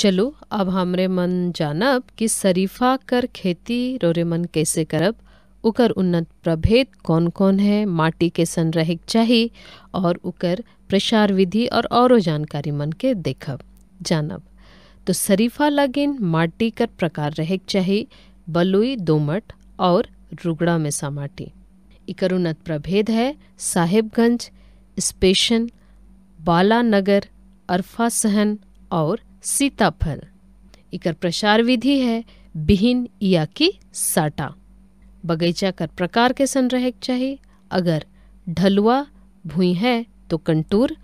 चलो अब हमरे मन जानब कि शरीफा कर खेती रोरे मन कैसे करब उकर उन्नत प्रभेद कौन कौन है माटी के सन चाहिए और उकर प्रसार विधि और औरो जानकारी मन के देखब जानब तो शरीफा लगिन माटी कर प्रकार रहेक चाहिए बलुई दोमट और रुगड़ा में सा माटी इकर उन्नत प्रभेद है साहेबगंज स्पेशन बालानगर अरफा सहन और सीताफल इकर प्रसार विधि है बिहिन या की साटा बगीचा कर प्रकार के सन रह चाहिए अगर ढलुआ भूई है तो कंटूर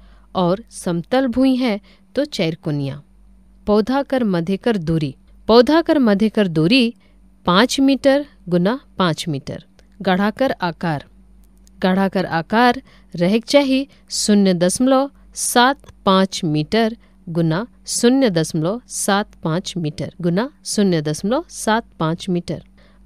और समतल भूई है तो चैरकुनिया पौधा कर मध्य कर दूरी पौधा कर मध्य कर दूरी पाँच मीटर गुना पाँच मीटर गढ़ा कर आकार गढ़ा कर आकार रह चाहिए शून्य दशमलव सात पाँच मीटर गुना शून्य दशमलव सात पाँच मीटर गुना शून्य दशमलव सात पाँच मीटर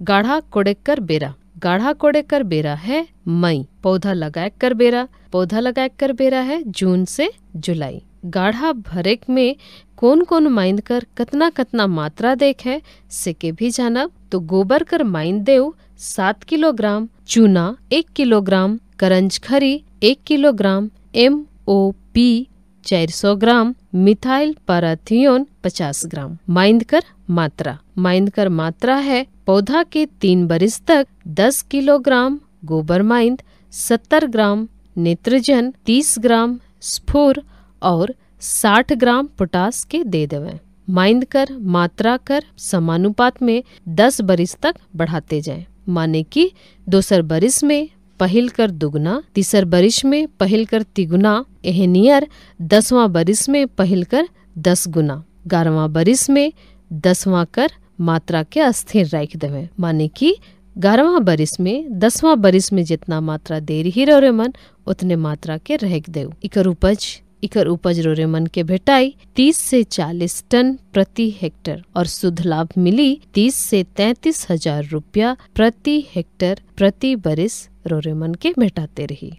गाढ़ा कोडेकर बेरा गाढ़ा कोडेकर बेरा है मई पौधा लगाए कर बेरा पौधा लगाए कर बेरा है जून से जुलाई गाढ़ा भरेक में कौन कौन माइंद कर कतना कतना मात्रा देख है सिके भी जानब तो गोबर कर माइंद देव सात किलोग्राम चूना एक किलोग्राम करंज खरी एक किलोग्राम एम ओ पी चार सौ ग्राम मिथाइल पाराथियोन पचास ग्राम माइंद कर मात्रा माइंद कर मात्रा है पौधा के तीन बरिस तक दस किलोग्राम गोबर माइंद सत्तर ग्राम नेत्रजन तीस ग्राम स्फूर और साठ ग्राम पोटास के दे देवे माइंद कर मात्रा कर समानुपात में दस बरिस तक बढ़ाते जाएं माने कि दूसर बरिस में पहल कर दुगुना तीसर बरिश में पहल कर तिगुना एहनियर दसवा बरिस में पहल कर दस गुना ग्यारहवा बरिस में दसवा कर मात्रा के अस्थिर रख देवे माने कि ग्यारहवा बरिस में दसवा बरिस में जितना मात्रा दे रही रहो मन उतने मात्रा के रह दे इकर उपज इकर उपज रोरेमन के भेटाई 30 से 40 टन प्रति हेक्टर और शुद्ध लाभ मिली 30 से तैतीस हजार रुपया प्रति हेक्टर प्रति बरिस रोरेमन के भेटाते रही